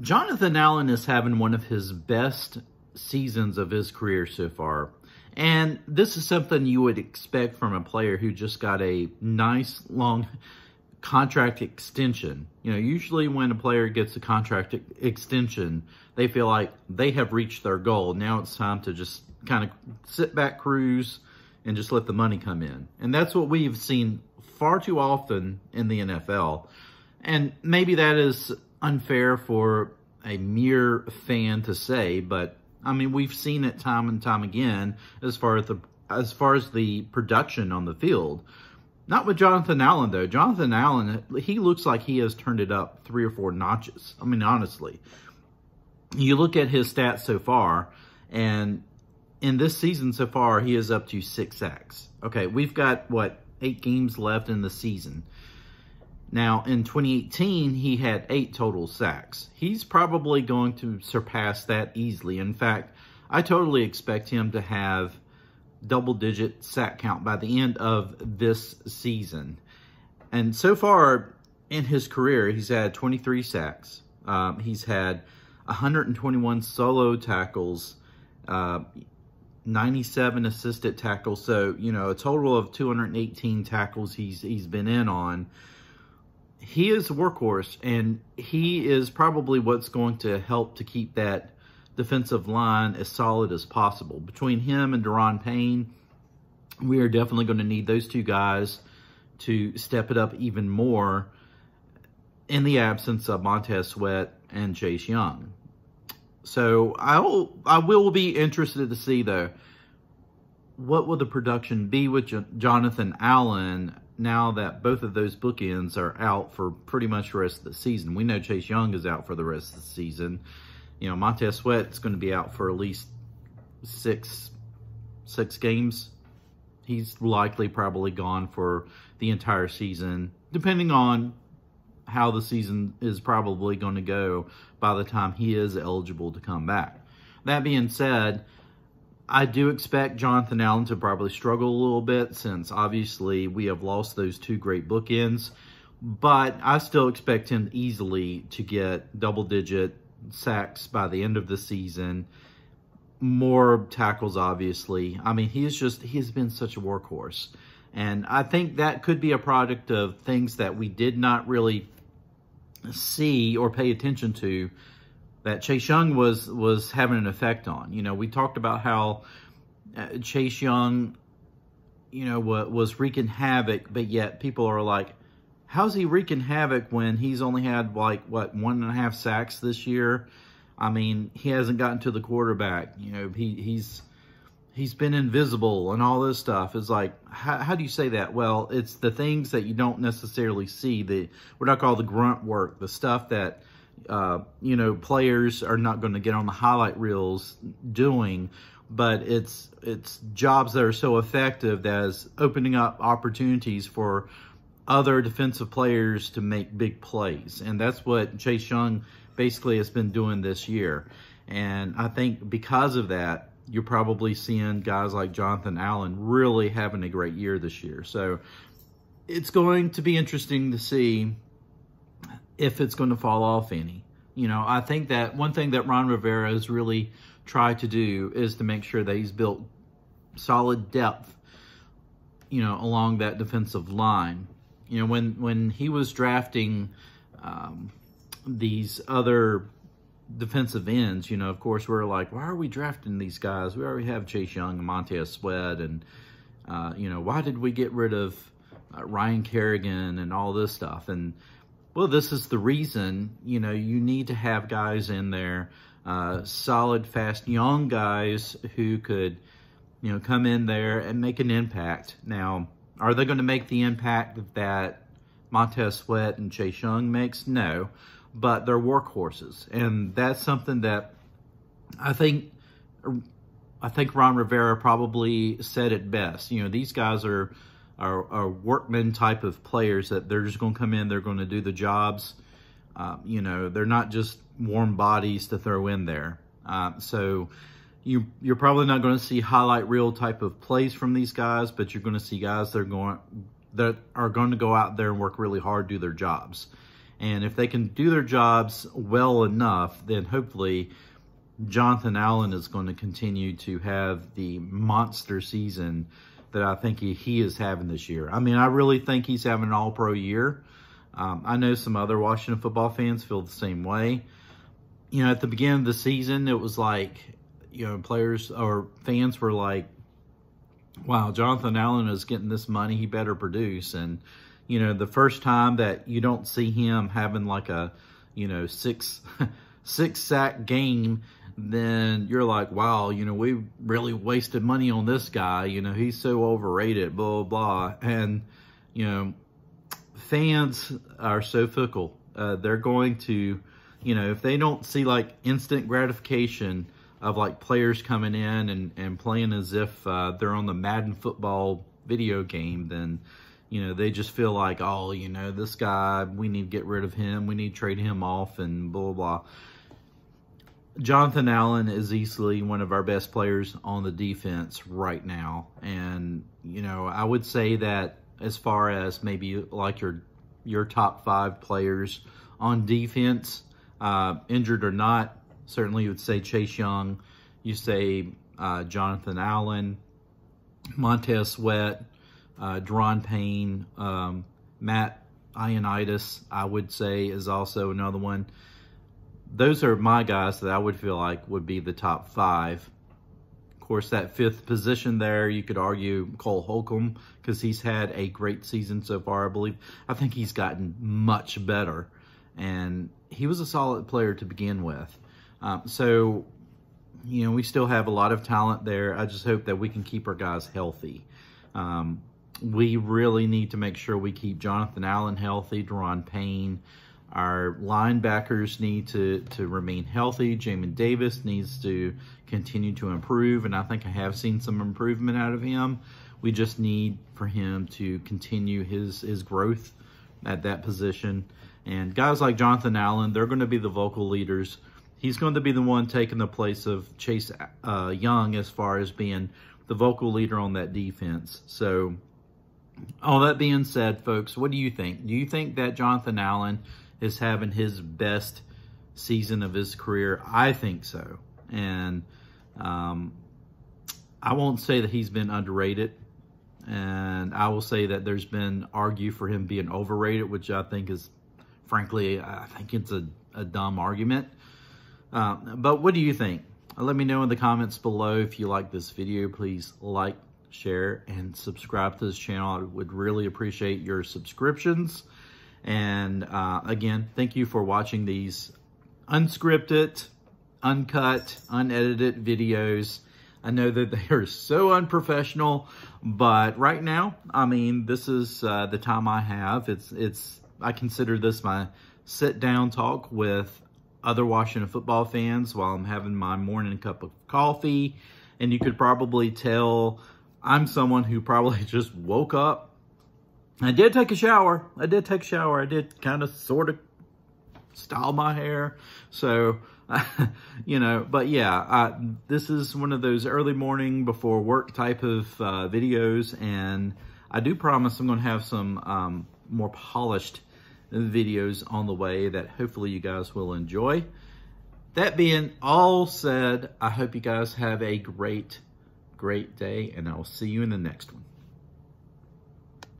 Jonathan Allen is having one of his best seasons of his career so far. And this is something you would expect from a player who just got a nice long contract extension. You know, usually when a player gets a contract extension, they feel like they have reached their goal. Now it's time to just kind of sit back, cruise, and just let the money come in. And that's what we've seen far too often in the NFL. And maybe that is unfair for a mere fan to say, but I mean, we've seen it time and time again as far as the as far as the production on the field. Not with Jonathan Allen though. Jonathan Allen, he looks like he has turned it up three or four notches. I mean, honestly, you look at his stats so far, and in this season so far, he is up to six sacks. Okay, we've got what eight games left in the season. Now, in 2018, he had eight total sacks. He's probably going to surpass that easily. In fact, I totally expect him to have double-digit sack count by the end of this season. And so far in his career, he's had 23 sacks. Um, he's had 121 solo tackles, uh, 97 assisted tackles. So, you know, a total of 218 tackles he's he's been in on he is a workhorse, and he is probably what's going to help to keep that defensive line as solid as possible. Between him and Deron Payne, we are definitely going to need those two guys to step it up even more in the absence of Montez Sweat and Chase Young. So I'll I will be interested to see though what will the production be with Jonathan Allen now that both of those bookends are out for pretty much the rest of the season. We know Chase Young is out for the rest of the season. You know, Montez Sweat is going to be out for at least six six games. He's likely probably gone for the entire season, depending on how the season is probably going to go by the time he is eligible to come back. That being said, I do expect Jonathan Allen to probably struggle a little bit since obviously we have lost those two great bookends, but I still expect him easily to get double digit sacks by the end of the season. More tackles, obviously. I mean, he is just, he has been such a workhorse. And I think that could be a product of things that we did not really see or pay attention to that Chase Young was was having an effect on. You know, we talked about how uh, Chase Young, you know, was wreaking havoc, but yet people are like, how's he wreaking havoc when he's only had like what one and a half sacks this year? I mean, he hasn't gotten to the quarterback. You know, he he's he's been invisible and all this stuff is like how, how, do you say that well it's the things that you don't necessarily see the what i call the grunt work the stuff that uh, you know, players are not going to get on the highlight reels doing, but it's it's jobs that are so effective as opening up opportunities for other defensive players to make big plays. And that's what Chase Young basically has been doing this year. And I think because of that, you're probably seeing guys like Jonathan Allen really having a great year this year. So it's going to be interesting to see if it's going to fall off any. You know, I think that one thing that Ron Rivera has really tried to do is to make sure that he's built solid depth, you know, along that defensive line. You know, when, when he was drafting um, these other defensive ends, you know, of course, we're like, why are we drafting these guys? We already have Chase Young and Montez Sweat. And, uh, you know, why did we get rid of uh, Ryan Kerrigan and all this stuff? And well, this is the reason, you know, you need to have guys in there, uh, solid, fast, young guys who could, you know, come in there and make an impact. Now, are they going to make the impact that Montez Sweat and Chase Young makes? No, but they're workhorses. And that's something that I think I think Ron Rivera probably said it best. You know, these guys are – are, are workman type of players that they're just going to come in, they're going to do the jobs. Um, you know, they're not just warm bodies to throw in there. Uh, so you, you're probably not going to see highlight reel type of plays from these guys, but you're going to see guys that are going that are going to go out there and work really hard, do their jobs. And if they can do their jobs well enough, then hopefully Jonathan Allen is going to continue to have the monster season that I think he, he is having this year. I mean, I really think he's having an all pro year. Um, I know some other Washington football fans feel the same way. You know, at the beginning of the season, it was like, you know, players or fans were like, wow, Jonathan Allen is getting this money. He better produce. And, you know, the first time that you don't see him having like a, you know, six, six sack game then you're like, wow, you know, we really wasted money on this guy. You know, he's so overrated, blah, blah, blah. And, you know, fans are so fickle. Uh, they're going to, you know, if they don't see like instant gratification of like players coming in and, and playing as if uh, they're on the Madden football video game, then, you know, they just feel like, oh, you know, this guy, we need to get rid of him. We need to trade him off and blah, blah. blah Jonathan Allen is easily one of our best players on the defense right now. And, you know, I would say that as far as maybe like your your top five players on defense, uh, injured or not, certainly you would say Chase Young. You say uh, Jonathan Allen, Montez Sweat, uh, Payne, um, Matt Ioannidis, I would say, is also another one those are my guys that I would feel like would be the top five. Of course, that fifth position there, you could argue Cole Holcomb because he's had a great season so far, I believe. I think he's gotten much better, and he was a solid player to begin with. Um, so, you know, we still have a lot of talent there. I just hope that we can keep our guys healthy. Um, we really need to make sure we keep Jonathan Allen healthy, Deron Payne, our linebackers need to, to remain healthy. Jamin Davis needs to continue to improve, and I think I have seen some improvement out of him. We just need for him to continue his, his growth at that position. And guys like Jonathan Allen, they're going to be the vocal leaders. He's going to be the one taking the place of Chase uh, Young as far as being the vocal leader on that defense. So all that being said, folks, what do you think? Do you think that Jonathan Allen is having his best season of his career. I think so. And um, I won't say that he's been underrated. And I will say that there's been argue for him being overrated, which I think is, frankly, I think it's a, a dumb argument. Uh, but what do you think? Let me know in the comments below if you like this video. Please like, share, and subscribe to this channel. I would really appreciate your subscriptions. And uh, again, thank you for watching these unscripted, uncut, unedited videos. I know that they are so unprofessional, but right now, I mean, this is uh, the time I have. It's, it's, I consider this my sit down talk with other Washington football fans while I'm having my morning cup of coffee. And you could probably tell I'm someone who probably just woke up I did take a shower. I did take a shower. I did kind of sort of style my hair. So, you know, but yeah, I, this is one of those early morning before work type of uh, videos. And I do promise I'm going to have some um, more polished videos on the way that hopefully you guys will enjoy. That being all said, I hope you guys have a great, great day and I'll see you in the next one.